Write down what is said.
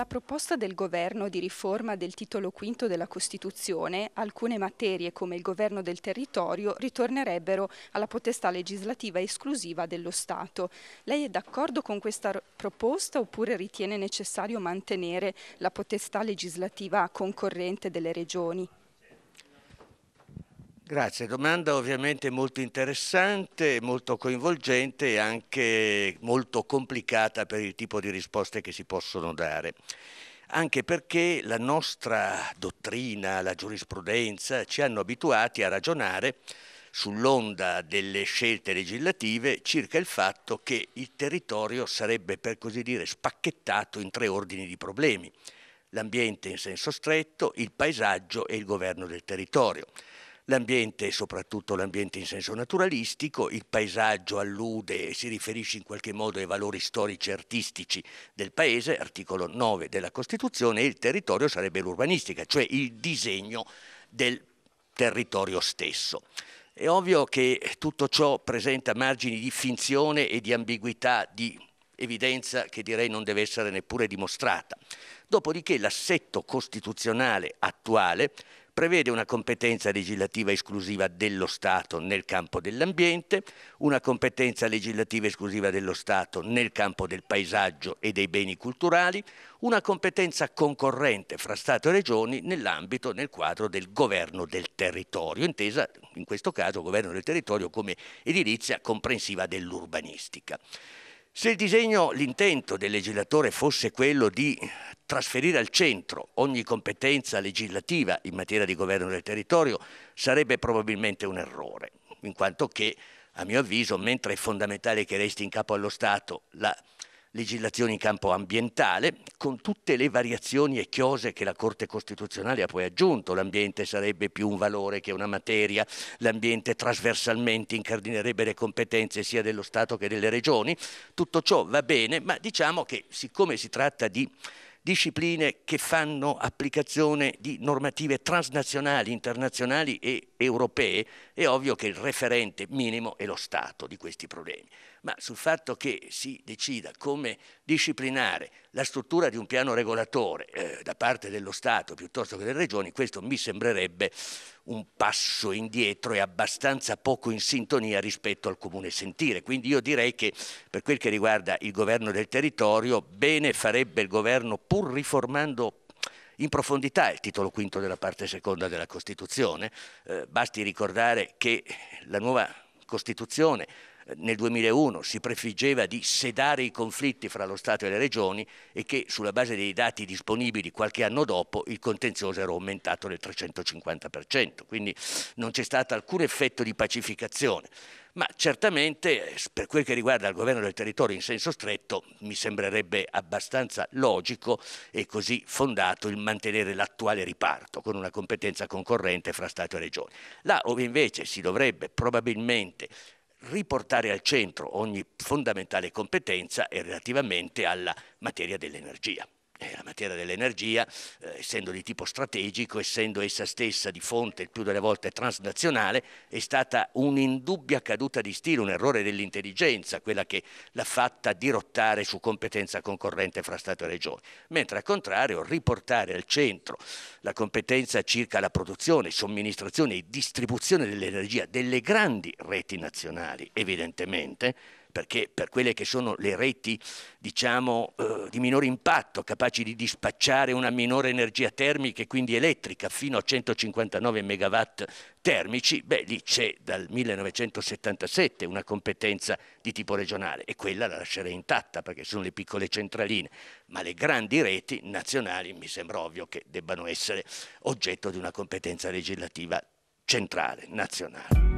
La proposta del governo di riforma del titolo V della Costituzione, alcune materie come il governo del territorio ritornerebbero alla potestà legislativa esclusiva dello Stato. Lei è d'accordo con questa proposta oppure ritiene necessario mantenere la potestà legislativa concorrente delle regioni? Grazie, domanda ovviamente molto interessante, molto coinvolgente e anche molto complicata per il tipo di risposte che si possono dare anche perché la nostra dottrina, la giurisprudenza ci hanno abituati a ragionare sull'onda delle scelte legislative circa il fatto che il territorio sarebbe per così dire spacchettato in tre ordini di problemi, l'ambiente in senso stretto, il paesaggio e il governo del territorio. L'ambiente, soprattutto l'ambiente in senso naturalistico, il paesaggio allude e si riferisce in qualche modo ai valori storici e artistici del paese, articolo 9 della Costituzione, e il territorio sarebbe l'urbanistica, cioè il disegno del territorio stesso. È ovvio che tutto ciò presenta margini di finzione e di ambiguità, di evidenza che direi non deve essere neppure dimostrata. Dopodiché l'assetto costituzionale attuale prevede una competenza legislativa esclusiva dello Stato nel campo dell'ambiente, una competenza legislativa esclusiva dello Stato nel campo del paesaggio e dei beni culturali, una competenza concorrente fra Stato e Regioni nell'ambito, nel quadro del governo del territorio, intesa in questo caso governo del territorio come edilizia comprensiva dell'urbanistica. Se il disegno, l'intento del legislatore fosse quello di trasferire al centro ogni competenza legislativa in materia di governo del territorio, sarebbe probabilmente un errore, in quanto che, a mio avviso, mentre è fondamentale che resti in capo allo Stato la legislazione in campo ambientale, con tutte le variazioni e chiose che la Corte Costituzionale ha poi aggiunto. L'ambiente sarebbe più un valore che una materia, l'ambiente trasversalmente incardinerebbe le competenze sia dello Stato che delle regioni. Tutto ciò va bene, ma diciamo che siccome si tratta di discipline che fanno applicazione di normative transnazionali, internazionali e europee, è ovvio che il referente minimo è lo Stato di questi problemi. Ma sul fatto che si decida come disciplinare la struttura di un piano regolatore eh, da parte dello Stato piuttosto che delle regioni, questo mi sembrerebbe un passo indietro e abbastanza poco in sintonia rispetto al comune sentire. Quindi io direi che per quel che riguarda il governo del territorio, bene farebbe il governo, pur riformando in profondità il titolo quinto della parte seconda della Costituzione. Eh, basti ricordare che la nuova Costituzione nel 2001 si prefiggeva di sedare i conflitti fra lo Stato e le regioni e che sulla base dei dati disponibili qualche anno dopo il contenzioso era aumentato del 350%, quindi non c'è stato alcun effetto di pacificazione. Ma certamente eh, per quel che riguarda il governo del territorio in senso stretto mi sembrerebbe abbastanza logico e così fondato il mantenere l'attuale riparto con una competenza concorrente fra Stato e Regioni. Là dove invece si dovrebbe probabilmente riportare al centro ogni fondamentale competenza è relativamente alla materia dell'energia la materia dell'energia, eh, essendo di tipo strategico, essendo essa stessa di fonte il più delle volte transnazionale, è stata un'indubbia caduta di stile, un errore dell'intelligenza, quella che l'ha fatta dirottare su competenza concorrente fra Stato e Regione. Mentre al contrario, riportare al centro la competenza circa la produzione, somministrazione e distribuzione dell'energia delle grandi reti nazionali, evidentemente, perché per quelle che sono le reti diciamo, eh, di minore impatto, capaci di dispacciare una minore energia termica e quindi elettrica fino a 159 megawatt termici, beh lì c'è dal 1977 una competenza di tipo regionale e quella la lascerei intatta perché sono le piccole centraline, ma le grandi reti nazionali mi sembra ovvio che debbano essere oggetto di una competenza legislativa centrale, nazionale.